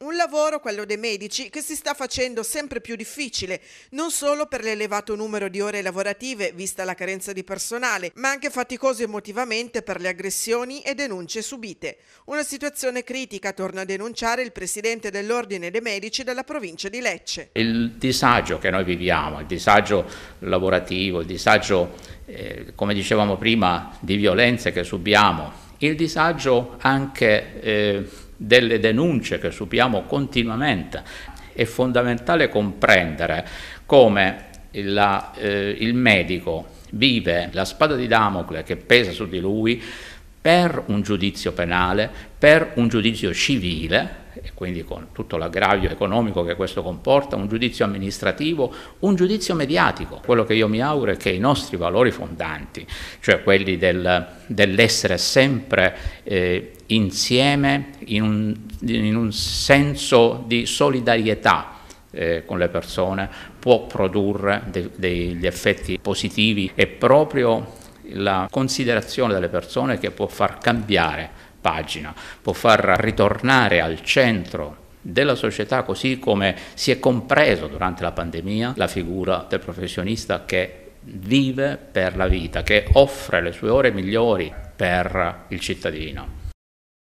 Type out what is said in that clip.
Un lavoro, quello dei medici, che si sta facendo sempre più difficile, non solo per l'elevato numero di ore lavorative, vista la carenza di personale, ma anche faticoso emotivamente per le aggressioni e denunce subite. Una situazione critica, torna a denunciare il presidente dell'Ordine dei Medici della provincia di Lecce. Il disagio che noi viviamo, il disagio lavorativo, il disagio, eh, come dicevamo prima, di violenze che subiamo, il disagio anche... Eh, delle denunce che subiamo continuamente, è fondamentale comprendere come la, eh, il medico vive la spada di Damocle che pesa su di lui per un giudizio penale, per un giudizio civile e quindi con tutto l'aggravio economico che questo comporta, un giudizio amministrativo, un giudizio mediatico. Quello che io mi auguro è che i nostri valori fondanti, cioè quelli del, dell'essere sempre eh, insieme in un, in un senso di solidarietà, eh, con le persone può produrre de degli effetti positivi e proprio la considerazione delle persone che può far cambiare pagina, può far ritornare al centro della società così come si è compreso durante la pandemia la figura del professionista che vive per la vita, che offre le sue ore migliori per il cittadino.